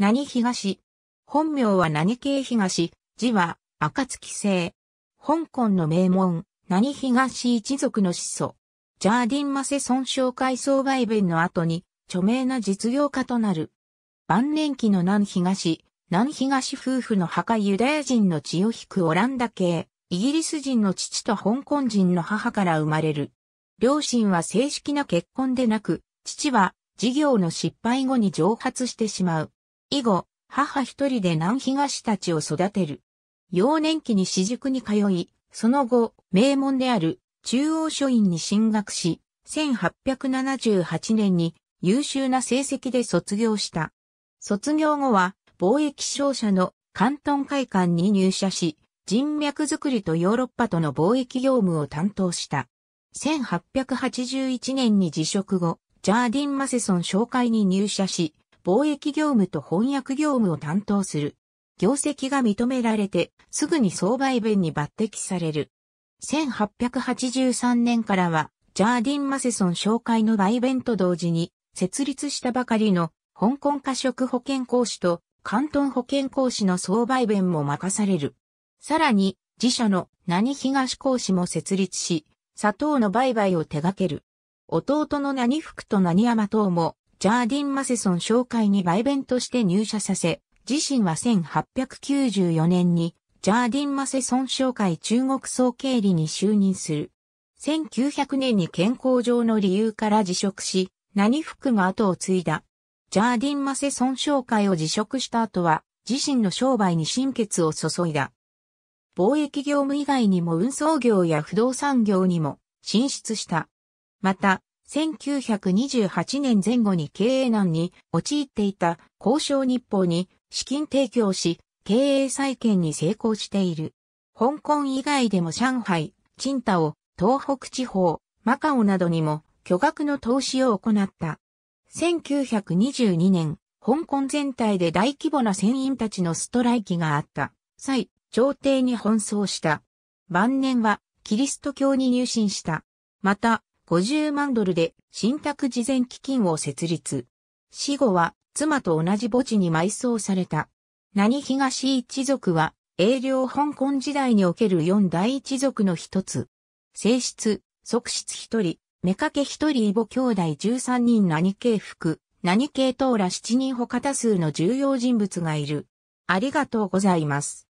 何東。本名は何系東、字は暁星。香港の名門、何東一族の始祖。ジャーディン・マセソン回介総外弁の後に、著名な実業家となる。晩年期の南東、南東夫婦の墓ユダヤ人の血を引くオランダ系、イギリス人の父と香港人の母から生まれる。両親は正式な結婚でなく、父は事業の失敗後に蒸発してしまう。以後、母一人で南東たちを育てる。幼年期に私塾に通い、その後、名門である中央書院に進学し、1878年に優秀な成績で卒業した。卒業後は貿易商社の関東会館に入社し、人脈づくりとヨーロッパとの貿易業務を担当した。1881年に辞職後、ジャーディン・マセソン商会に入社し、貿易業務と翻訳業務を担当する。業績が認められて、すぐに相売弁に抜擢される。1883年からは、ジャーディン・マセソン紹介の売弁と同時に、設立したばかりの香港化食保健講師と関東保健講師の相売弁も任される。さらに、自社の何東講師も設立し、砂糖の売買を手掛ける。弟の何福と何山等もジャーディン・マセソン紹介に売弁として入社させ、自身は1894年にジャーディン・マセソン商会中国総経理に就任する。1900年に健康上の理由から辞職し、何福が後を継いだ。ジャーディン・マセソン商会を辞職した後は、自身の商売に心血を注いだ。貿易業務以外にも運送業や不動産業にも進出した。また、1928年前後に経営難に陥っていた交渉日報に資金提供し、経営再建に成功している。香港以外でも上海、チンタオ、東北地方、マカオなどにも巨額の投資を行った。1922年、香港全体で大規模な船員たちのストライキがあった際、朝廷に奔走した。晩年はキリスト教に入信した。また、50万ドルで信託事前基金を設立。死後は妻と同じ墓地に埋葬された。何東一族は英領香港時代における四大一族の一つ。性質、側室一人、目掛け一人異母兄弟13人何系服、何系等ら7人他多数の重要人物がいる。ありがとうございます。